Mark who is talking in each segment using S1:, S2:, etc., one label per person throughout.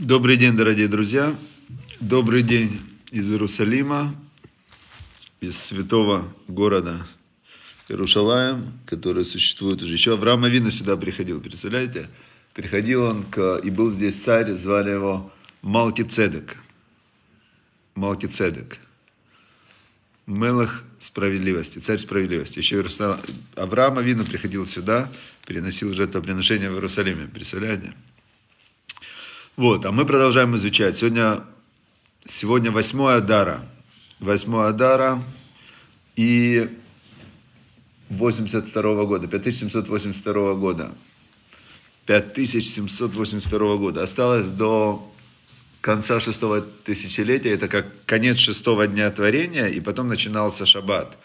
S1: Добрый день, дорогие друзья. Добрый день из Иерусалима, из святого города Иерушалая, который существует уже еще. Авраам Авину сюда приходил, представляете? Приходил он к, и был здесь царь, звали его Малкицедек. Малкицедек. Мелах справедливости, царь справедливости. Еще Иерусалим. Авраам Авину приходил сюда, приносил жертвоприношение в Иерусалиме, представляете? Вот, а мы продолжаем изучать. Сегодня, сегодня восьмое дара. Восьмое дара и 82 -го года, 5782 -го года. 5782 -го года. Осталось до конца шестого тысячелетия, это как конец шестого дня творения, и потом начинался шаббат.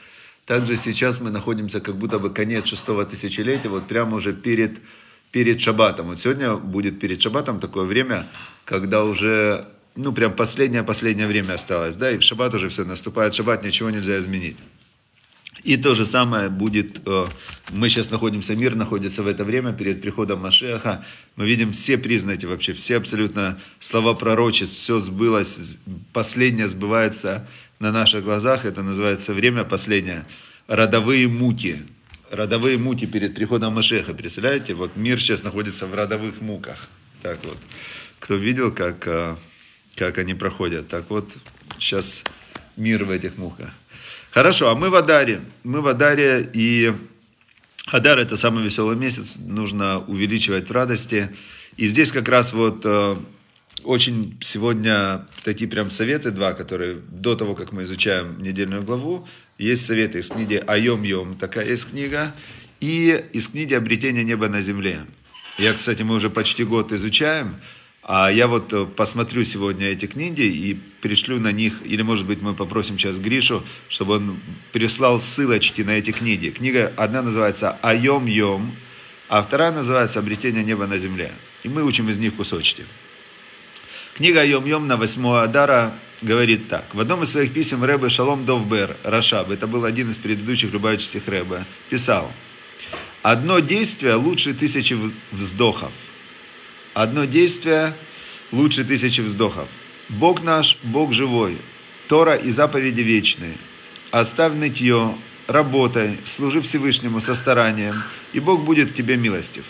S1: Также сейчас мы находимся как будто бы конец шестого тысячелетия, вот прямо уже перед перед шабатом. Вот сегодня будет перед шабатом такое время, когда уже, ну, прям последнее-последнее время осталось, да, и в шаббат уже все, наступает шаббат, ничего нельзя изменить. И то же самое будет, э, мы сейчас находимся, мир находится в это время, перед приходом Машеха, мы видим все признаки вообще, все абсолютно слова пророчеств, все сбылось, последнее сбывается на наших глазах, это называется время последнее, родовые муки, родовые муки перед приходом Машеха. Представляете, вот мир сейчас находится в родовых муках. Так вот, кто видел, как, э, как они проходят. Так вот, сейчас мир в этих муках. Хорошо, а мы в Адаре. Мы в Адаре, и Адар – это самый веселый месяц, нужно увеличивать в радости. И здесь как раз вот э, очень сегодня такие прям советы два, которые до того, как мы изучаем недельную главу, есть советы из книги «Айом Йом», такая есть книга, и из книги «Обретение неба на земле». Я, кстати, мы уже почти год изучаем, а я вот э, посмотрю сегодня эти книги и пришлю на них, или, может быть, мы попросим сейчас Гришу, чтобы он прислал ссылочки на эти книги. Книга одна называется «Айом Йом», а вторая называется «Обретение неба на земле». И мы учим из них кусочки. Книга «Айом Йом» на 8 Адара говорит так. В одном из своих писем Рэбе Шалом Довбер Рашаб, это был один из предыдущих любавических Рэбе, писал, «Одно действие лучше тысячи вздохов». Одно действие лучше тысячи вздохов. Бог наш, Бог живой, Тора и заповеди вечные. Оставь нытье, работай, служи Всевышнему со старанием, и Бог будет к тебе милостив.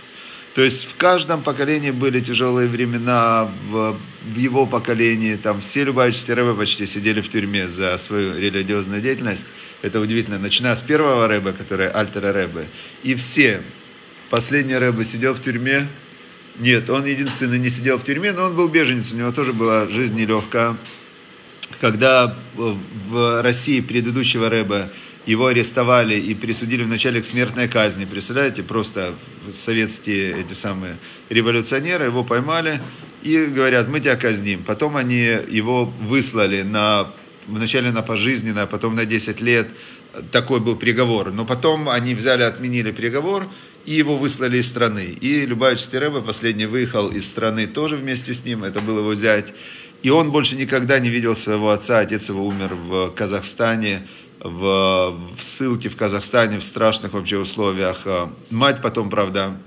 S1: То есть в каждом поколении были тяжелые времена, в, в его поколении там все любавичские рыбы почти сидели в тюрьме за свою религиозную деятельность. Это удивительно. Начиная с первого рыбы, который Альтера рыбы, и все. Последний рыбы сидел в тюрьме. Нет, он единственный не сидел в тюрьме, но он был беженец, у него тоже была жизнь нелегкая. Когда э, в России предыдущего рыба его арестовали и присудили вначале к смертной казни. Представляете, просто советские эти самые революционеры его поймали и говорят, мы тебя казним. Потом они его выслали на, вначале на пожизненное, а потом на 10 лет. Такой был приговор. Но потом они взяли, отменили приговор и его выслали из страны. И Любавичский Рэбе последний выехал из страны тоже вместе с ним, это был его зять. И он больше никогда не видел своего отца, отец его умер в Казахстане, в, в ссылке в Казахстане в страшных вообще условиях. Э, мать потом, правда,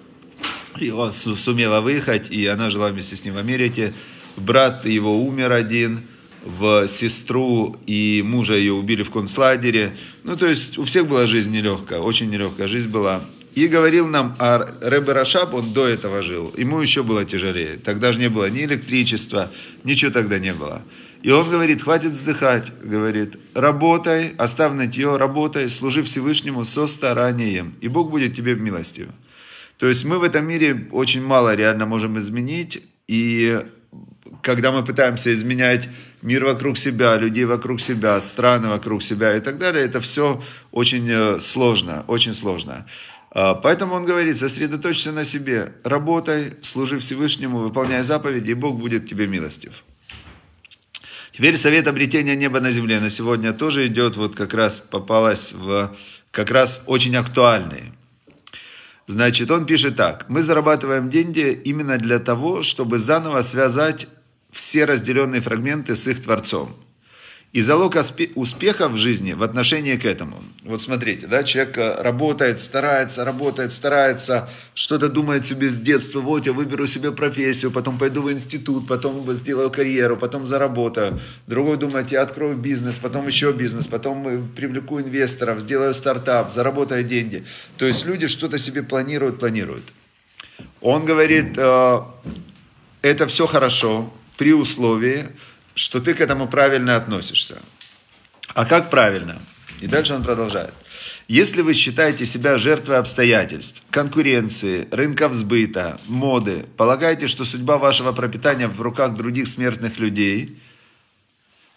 S1: его сумела выехать, и она жила вместе с ним в Америке. Брат его умер один, в сестру и мужа ее убили в концлагере. Ну, то есть у всех была жизнь нелегкая, очень нелегкая жизнь была. И говорил нам, а Ребе Рашаб, он до этого жил, ему еще было тяжелее. Тогда же не было ни электричества, ничего тогда не было. И он говорит, хватит вздыхать, говорит, работай, оставь нытье, работай, служи Всевышнему со старанием, и Бог будет тебе милостью. То есть мы в этом мире очень мало реально можем изменить, и когда мы пытаемся изменять мир вокруг себя, людей вокруг себя, страны вокруг себя и так далее, это все очень э, сложно, очень сложно. А, поэтому он говорит, сосредоточься на себе, работай, служи Всевышнему, выполняй заповеди, и Бог будет тебе милостив. Теперь совет обретения неба на земле на сегодня тоже идет, вот как раз попалась в, как раз очень актуальный. Значит, он пишет так. Мы зарабатываем деньги именно для того, чтобы заново связать все разделенные фрагменты с их Творцом. И залог успеха в жизни в отношении к этому. Вот смотрите, да, человек э, работает, старается, работает, старается, что-то думает себе с детства, вот я выберу себе профессию, потом пойду в институт, потом сделаю карьеру, потом заработаю. Другой думает, я открою бизнес, потом еще бизнес, потом э, привлеку инвесторов, сделаю стартап, заработаю деньги. То есть люди что-то себе планируют, планируют. Он говорит, э, это все хорошо при условии, что ты к этому правильно относишься. А как правильно? И дальше он продолжает. Если вы считаете себя жертвой обстоятельств, конкуренции, рынков сбыта, моды, полагаете, что судьба вашего пропитания в руках других смертных людей,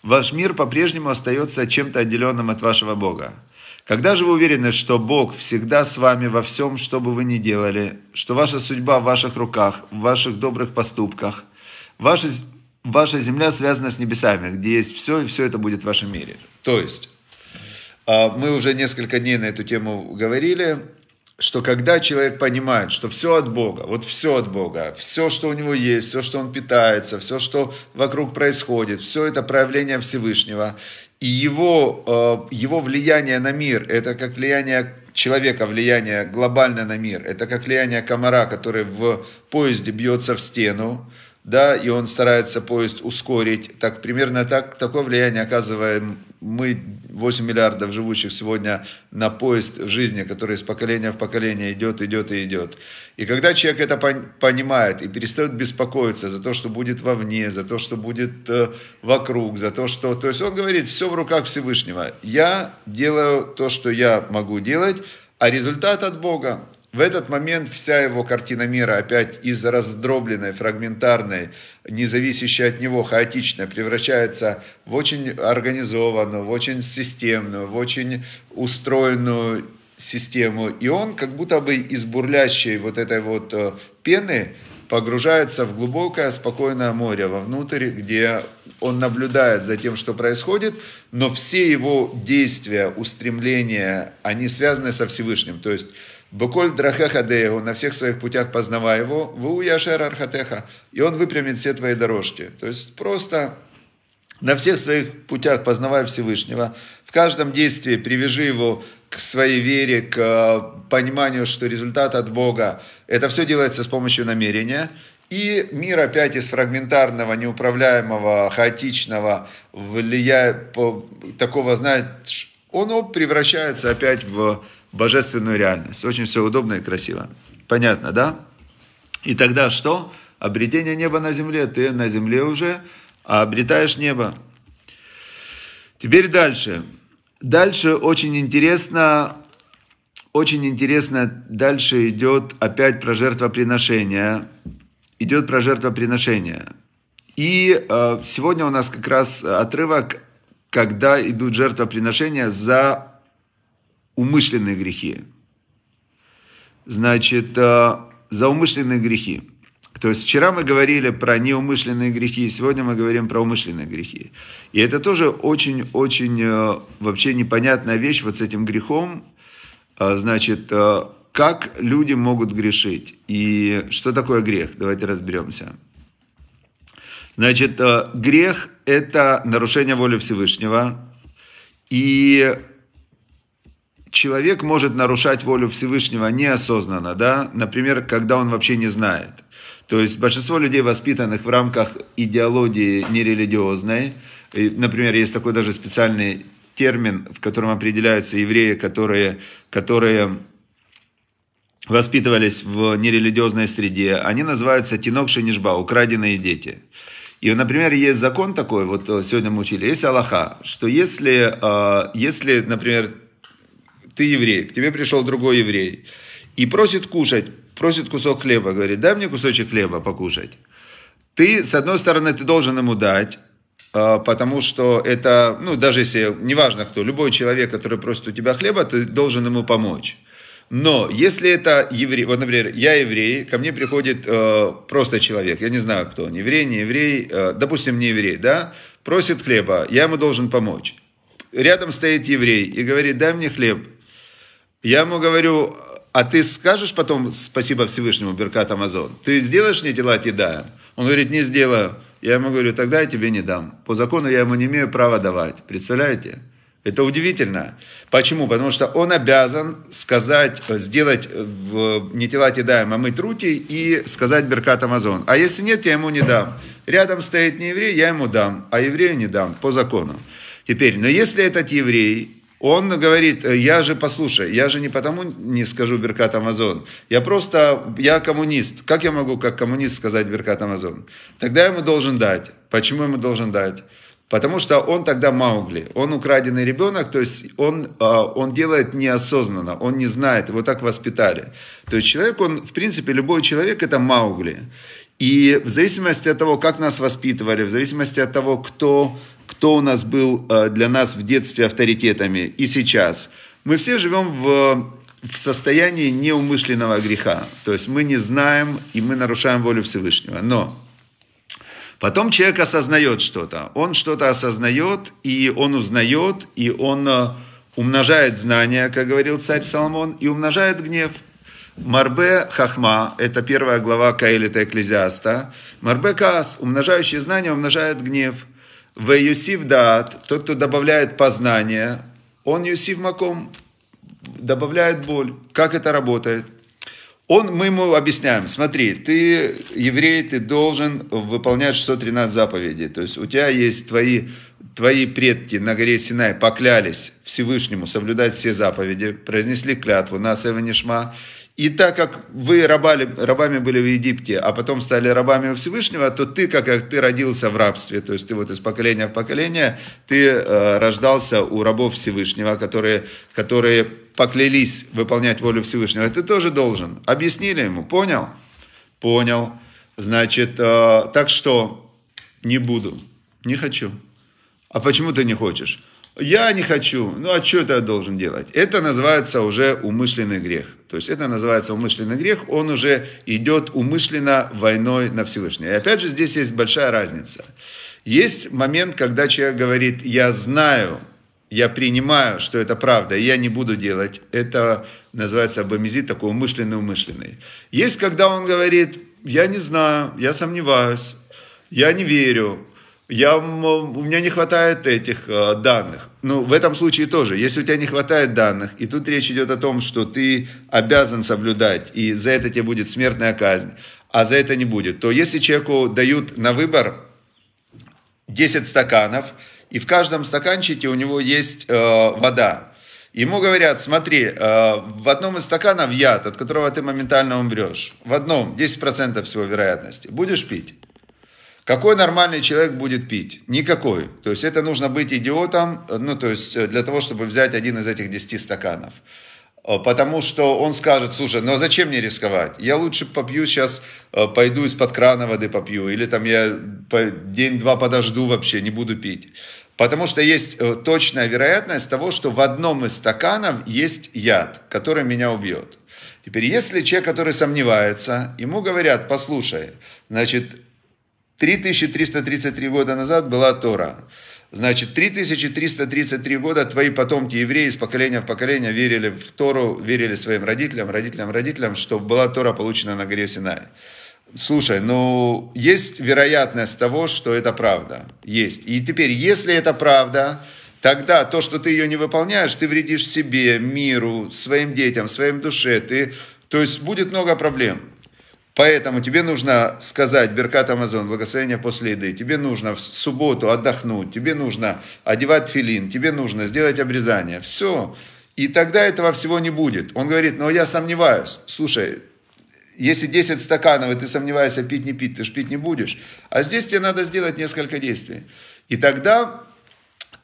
S1: ваш мир по-прежнему остается чем-то отделенным от вашего Бога. Когда же вы уверены, что Бог всегда с вами во всем, что бы вы ни делали, что ваша судьба в ваших руках, в ваших добрых поступках, ваши ваша земля связана с небесами, где есть все, и все это будет в вашем мире. То есть, а, мы уже несколько дней на эту тему говорили, что когда человек понимает, что все от Бога, вот все от Бога, все, что у него есть, все, что он питается, все, что вокруг происходит, все это проявление Всевышнего, и его, а, его влияние на мир, это как влияние человека, влияние глобально на мир, это как влияние комара, который в поезде бьется в стену, да, и он старается поезд ускорить. Так примерно так, такое влияние оказываем мы, 8 миллиардов живущих сегодня, на поезд жизни, который из поколения в поколение идет, идет и идет. И когда человек это понимает и перестает беспокоиться за то, что будет вовне, за то, что будет э, вокруг, за то, что... То есть он говорит, все в руках Всевышнего. Я делаю то, что я могу делать, а результат от Бога. В этот момент вся его картина мира опять из раздробленной, фрагментарной, независящей от него, хаотичной, превращается в очень организованную, в очень системную, в очень устроенную систему. И он как будто бы из бурлящей вот этой вот э, пены погружается в глубокое спокойное море вовнутрь, где он наблюдает за тем, что происходит, но все его действия, устремления, они связаны со Всевышним. То есть Боколь драхехадею, на всех своих путях познавай его, ву яшер архатеха, и он выпрямит все твои дорожки. То есть просто на всех своих путях познавай Всевышнего, в каждом действии привяжи его к своей вере, к э, пониманию, что результат от Бога. Это все делается с помощью намерения. И мир опять из фрагментарного, неуправляемого, хаотичного, влияя, такого, знаешь, он превращается опять в божественную реальность. Очень все удобно и красиво. Понятно, да? И тогда что? Обретение неба на земле. Ты на земле уже, а обретаешь небо. Теперь дальше. Дальше очень интересно, очень интересно, дальше идет опять про жертвоприношение. Идет про жертвоприношение. И э, сегодня у нас как раз отрывок, когда идут жертвоприношения за умышленные грехи. Значит, э, за умышленные грехи. То есть вчера мы говорили про неумышленные грехи, сегодня мы говорим про умышленные грехи. И это тоже очень-очень э, вообще непонятная вещь вот с этим грехом. Э, значит, как люди могут грешить и что такое грех? Давайте разберемся. Значит, грех – это нарушение воли Всевышнего. И человек может нарушать волю Всевышнего неосознанно, да, например, когда он вообще не знает. То есть большинство людей, воспитанных в рамках идеологии нерелигиозной, и, например, есть такой даже специальный термин, в котором определяются евреи, которые, которые воспитывались в нерелигиозной среде, они называются тинок шинишба, украденные дети. И, например, есть закон такой, вот сегодня мы учили, есть Аллаха, что если, а, если например, ты еврей, к тебе пришел другой еврей и просит кушать, просит кусок хлеба, говорит, дай мне кусочек хлеба покушать. Ты, с одной стороны, ты должен ему дать, а, потому что это, ну, даже если, неважно кто, любой человек, который просит у тебя хлеба, ты должен ему помочь. Но если это еврей, вот, например, я еврей, ко мне приходит э, просто человек, я не знаю, кто он, еврей, не еврей, э, допустим, не еврей, да, просит хлеба, я ему должен помочь. Рядом стоит еврей и говорит, дай мне хлеб. Я ему говорю, а ты скажешь потом спасибо Всевышнему, Беркат Амазон? Ты сделаешь мне дела Тедаем? Он говорит, не сделаю. Я ему говорю, тогда я тебе не дам. По закону я ему не имею права давать. Представляете? Это удивительно. Почему? Потому что он обязан сказать, сделать в Нетилате а Амыт Рути и сказать Беркат Амазон. А если нет, я ему не дам. Рядом стоит не еврей, я ему дам, а еврею не дам, по закону. Теперь, но если этот еврей он говорит, «Э, я же, послушай, я же не потому не скажу Беркат Амазон, я просто, я коммунист. Как я могу как коммунист сказать Беркат Амазон? Тогда ему должен дать. Почему ему должен дать? Потому что он тогда Маугли, он украденный ребенок, то есть он, а, он делает неосознанно, он не знает, его так воспитали. То есть человек, он, в принципе, любой человек это Маугли. И в зависимости от того, как нас воспитывали, в зависимости от того, кто кто у нас был э, для нас в детстве авторитетами и сейчас. Мы все живем в, в состоянии неумышленного греха. То есть мы не знаем и мы нарушаем волю Всевышнего. Но потом человек осознает что-то. Он что-то осознает, и он узнает, и он э, умножает знания, как говорил царь Соломон, и умножает гнев. Марбе Хахма, это первая глава Каэлита Экклезиаста. Марбе Каас, умножающие знания, умножает гнев. В Юсиф Даат, тот, кто добавляет познание, он Юсиф Маком, добавляет боль. Как это работает? Он, мы ему объясняем, смотри, ты еврей, ты должен выполнять 613 заповедей. То есть у тебя есть твои, твои предки на горе Синай поклялись Всевышнему соблюдать все заповеди, произнесли клятву на Севанишма, и так как вы рабали, рабами были в Египте, а потом стали рабами Всевышнего, то ты, как, как ты родился в рабстве, то есть ты вот из поколения в поколение, ты э, рождался у рабов Всевышнего, которые, которые поклялись выполнять волю Всевышнего. Ты тоже должен. Объяснили ему, понял? Понял. Значит, э, так что не буду, не хочу. А почему ты не хочешь? Я не хочу. Ну, а что это я должен делать? Это называется уже умышленный грех. То есть это называется умышленный грех. Он уже идет умышленно войной на Всевышнего. И опять же, здесь есть большая разница. Есть момент, когда человек говорит, я знаю, я принимаю, что это правда, я не буду делать. Это называется бомизит, такой умышленный-умышленный. Есть, когда он говорит, я не знаю, я сомневаюсь, я не верю, я, у меня не хватает этих э, данных. Ну, в этом случае тоже. Если у тебя не хватает данных, и тут речь идет о том, что ты обязан соблюдать, и за это тебе будет смертная казнь, а за это не будет, то если человеку дают на выбор 10 стаканов, и в каждом стаканчике у него есть э, вода, Ему говорят, смотри, э, в одном из стаканов яд, от которого ты моментально умрешь. В одном 10% всего вероятности. Будешь пить? Какой нормальный человек будет пить? Никакой. То есть это нужно быть идиотом, ну то есть э, для того, чтобы взять один из этих 10 стаканов. Э, потому что он скажет, слушай, ну а зачем мне рисковать? Я лучше попью сейчас, э, пойду из-под крана воды попью, или там я день-два подожду вообще, не буду пить. Потому что есть точная вероятность того, что в одном из стаканов есть яд, который меня убьет. Теперь, если человек, который сомневается, ему говорят, послушай, значит, 3333 года назад была Тора. Значит, 3333 года твои потомки евреи из поколения в поколение верили в Тору, верили своим родителям, родителям, родителям, что была Тора получена на горе Синай. Слушай, ну, есть вероятность того, что это правда. Есть. И теперь, если это правда, тогда то, что ты ее не выполняешь, ты вредишь себе, миру, своим детям, своим душе. Ты... То есть будет много проблем. Поэтому тебе нужно сказать Беркат Амазон, благословение после еды. Тебе нужно в субботу отдохнуть, тебе нужно одевать филин, тебе нужно сделать обрезание. Все. И тогда этого всего не будет. Он говорит, но я сомневаюсь. Слушай, если 10 стаканов, и ты сомневаешься, пить не пить, ты ж пить не будешь. А здесь тебе надо сделать несколько действий. И тогда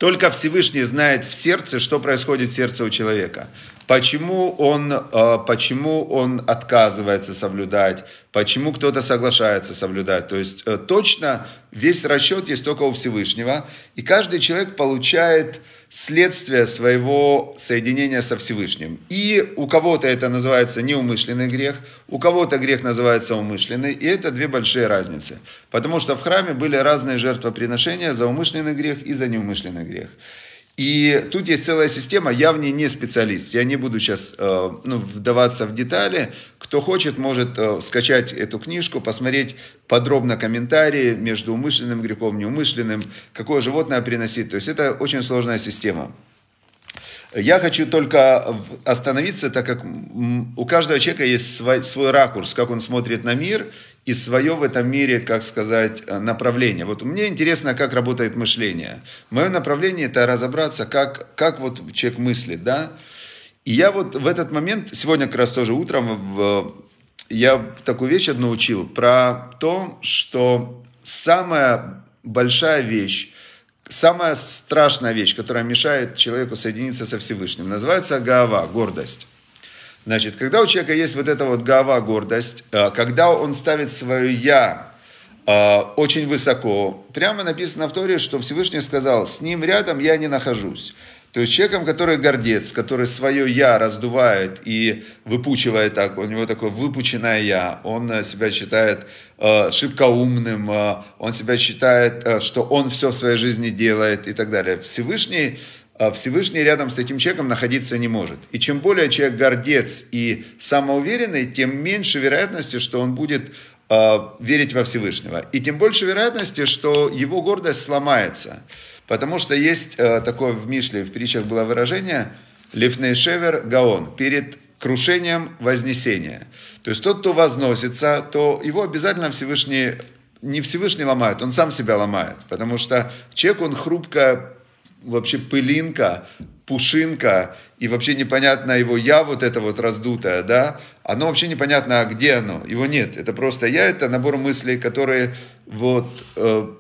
S1: только Всевышний знает в сердце, что происходит в сердце у человека. Почему он, э, почему он отказывается соблюдать, почему кто-то соглашается соблюдать. То есть э, точно весь расчет есть только у Всевышнего. И каждый человек получает следствие своего соединения со Всевышним. И у кого-то это называется неумышленный грех, у кого-то грех называется умышленный, и это две большие разницы. Потому что в храме были разные жертвоприношения за умышленный грех и за неумышленный грех. И тут есть целая система, я в ней не специалист, я не буду сейчас э, ну, вдаваться в детали. Кто хочет, может э, скачать эту книжку, посмотреть подробно комментарии между умышленным грехом, неумышленным, какое животное приносить. То есть это очень сложная система. Я хочу только остановиться, так как у каждого человека есть свой, свой ракурс, как он смотрит на мир и свое в этом мире, как сказать, э, направление. Вот мне интересно, как работает мышление. Мое направление – это разобраться, как, как вот человек мыслит, да. И я вот в этот момент, сегодня как раз тоже утром, в, я такую вещь одну учил, про то, что самая большая вещь, самая страшная вещь, которая мешает человеку соединиться со Всевышним, называется гава, гордость. Значит, когда у человека есть вот эта вот гава, гордость, э, когда он ставит свое «я» э, очень высоко, прямо написано в Торе, что Всевышний сказал, с ним рядом я не нахожусь. То есть человеком, который гордец, который свое «я» раздувает и выпучивает так, у него такое выпученное «я», он э, себя считает э, шибко умным, э, он себя считает, э, что он все в своей жизни делает и так далее. Всевышний, э, Всевышний рядом с таким человеком находиться не может. И чем более человек гордец и самоуверенный, тем меньше вероятности, что он будет э, верить во Всевышнего. И тем больше вероятности, что его гордость сломается. Потому что есть э, такое в Мишле, в притчах было выражение «Лифней шевер гаон» – «перед крушением вознесения». То есть тот, кто возносится, то его обязательно Всевышний, не Всевышний ломает, он сам себя ломает. Потому что человек, он хрупкая вообще пылинка, пушинка, и вообще непонятно его я, вот это вот раздутое, да, оно вообще непонятно, а где оно, его нет. Это просто я, это набор мыслей, которые вот э,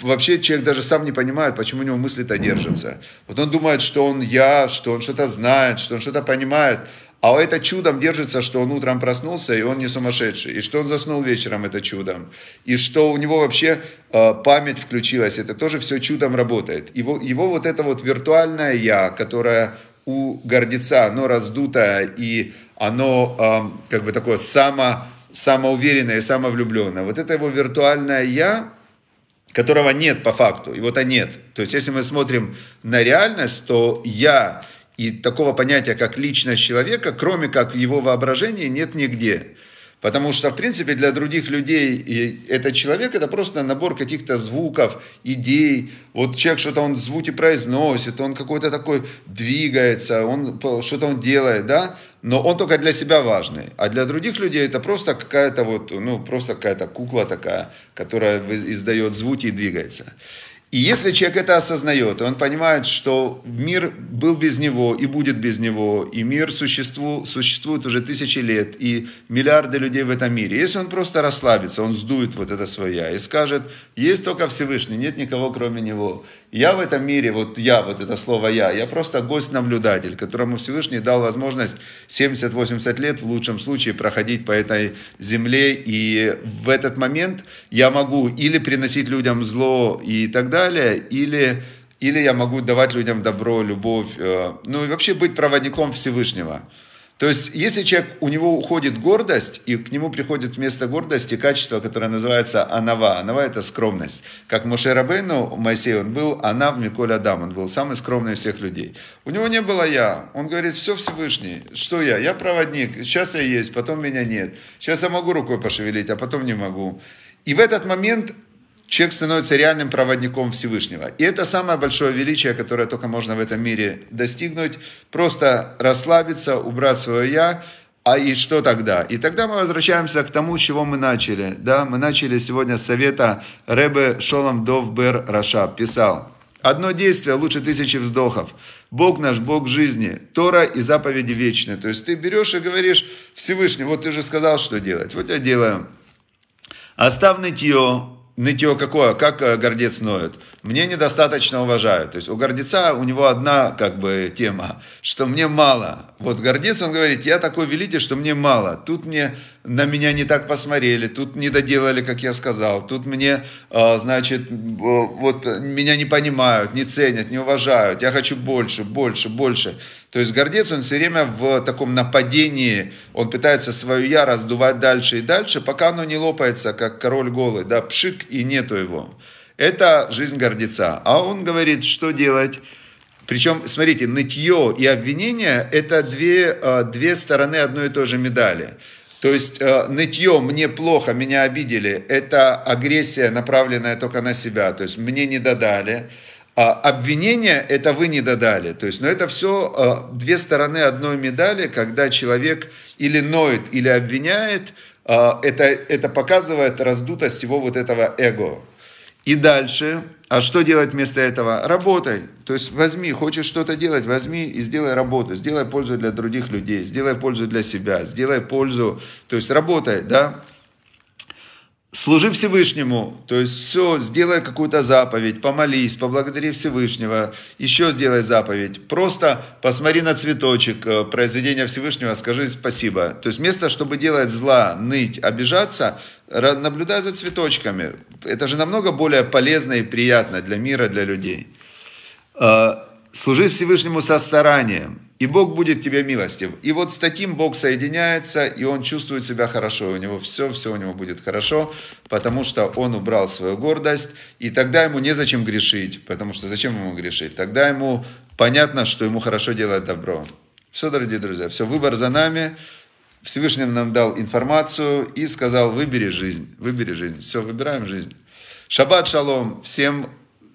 S1: вообще человек даже сам не понимает, почему у него мысли-то держатся. Вот он думает, что он я, что он что-то знает, что он что-то понимает. А это чудом держится, что он утром проснулся, и он не сумасшедший. И что он заснул вечером, это чудом. И что у него вообще э, память включилась, это тоже все чудом работает. Его, его вот это вот виртуальное «я», которое у гордеца, оно раздутое, и оно э, как бы такое само, самоуверенное и самовлюбленное. Вот это его виртуальное «я», которого нет по факту, и вот а нет. То есть, если мы смотрим на реальность, то я и такого понятия, как личность человека, кроме как его воображения нет нигде. Потому что, в принципе, для других людей этот человек – это просто набор каких-то звуков, идей. Вот человек что-то он звуки произносит, он какой-то такой двигается, он что-то он делает, да? Но он только для себя важный. А для других людей это просто какая-то вот, ну, просто какая-то кукла такая, которая издает звуки и двигается. И если человек это осознает, и он понимает, что мир был без него и будет без него, и мир существу, существует уже тысячи лет, и миллиарды людей в этом мире. Если он просто расслабится, он сдует вот это свое «я» и скажет, есть только Всевышний, нет никого кроме него. Я в этом мире, вот я, вот это слово «я», я просто гость-наблюдатель, которому Всевышний дал возможность 70-80 лет в лучшем случае проходить по этой земле, и в этот момент я могу или приносить людям зло и так далее, далее, или, или я могу давать людям добро, любовь, э, ну и вообще быть проводником Всевышнего. То есть, если человек, у него уходит гордость, и к нему приходит вместо гордости качество, которое называется анава. Анава – это скромность. Как Моше Рабейну, Моисей, он был анав Миколь Адам, он был самый скромный всех людей. У него не было я. Он говорит, все Всевышний, что я? Я проводник, сейчас я есть, потом меня нет. Сейчас я могу рукой пошевелить, а потом не могу. И в этот момент человек становится реальным проводником Всевышнего. И это самое большое величие, которое только можно в этом мире достигнуть. Просто расслабиться, убрать свое «я», а и что тогда? И тогда мы возвращаемся к тому, с чего мы начали. Да? Мы начали сегодня с совета Ребе Шолом Довбер Раша. Писал, Одно действие лучше тысячи вздохов. Бог наш, Бог жизни, Тора и заповеди вечны. То есть ты берешь и говоришь Всевышний, вот ты же сказал, что делать. Вот я делаю. Оставь нытье, нытье какое, как э, гордец ноет. Мне недостаточно уважают. То есть у гордеца, у него одна как бы тема, что мне мало. Вот гордец, он говорит, я такой великий, что мне мало. Тут мне на меня не так посмотрели, тут не доделали, как я сказал, тут мне, э, значит, э, вот меня не понимают, не ценят, не уважают, я хочу больше, больше, больше. То есть гордец, он все время в таком нападении, он пытается свое я раздувать дальше и дальше, пока оно не лопается, как король голый, да, пшик, и нету его. Это жизнь гордеца. А он говорит, что делать? Причем, смотрите, нытье и обвинение – это две, э, две стороны одной и той же медали. То есть э, нытье «мне плохо, меня обидели» – это агрессия, направленная только на себя. То есть «мне не додали». А, Обвинение – это вы не додали. То есть, но это все а, две стороны одной медали, когда человек или ноет, или обвиняет, а, это, это показывает раздутость его вот этого эго. И дальше, а что делать вместо этого? Работай. То есть возьми, хочешь что-то делать, возьми и сделай работу. Сделай пользу для других людей, сделай пользу для себя, сделай пользу. То есть работай, да? Служи Всевышнему, то есть все, сделай какую-то заповедь, помолись, поблагодари Всевышнего, еще сделай заповедь. Просто посмотри на цветочек э, произведения Всевышнего, скажи спасибо. То есть вместо, чтобы делать зла, ныть, обижаться, наблюдай за цветочками. Это же намного более полезно и приятно для мира, для людей. А, Служи Всевышнему со старанием, и Бог будет тебе милостив. И вот с таким Бог соединяется, и он чувствует себя хорошо, и у него все, все у него будет хорошо, потому что он убрал свою гордость, и тогда ему незачем грешить, потому что зачем ему грешить? Тогда ему понятно, что ему хорошо делать добро. Все, дорогие друзья, все, выбор за нами. Всевышний нам дал информацию и сказал, выбери жизнь, выбери жизнь. Все, выбираем жизнь. Шаббат шалом, всем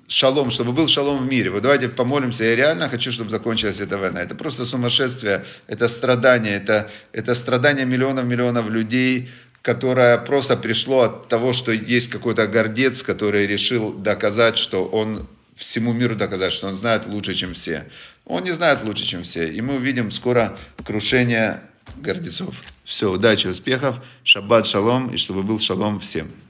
S1: шалом, чтобы был шалом в мире. Вот давайте помолимся. Я реально хочу, чтобы закончилась эта война. Это просто сумасшествие, это страдание, это, это страдание миллионов-миллионов людей, которое просто пришло от того, что есть какой-то гордец, который решил доказать, что он всему миру доказать, что он знает лучше, чем все. Он не знает лучше, чем все. И мы увидим скоро крушение гордецов. Все, удачи, успехов, шаббат, шалом, и чтобы был шалом всем.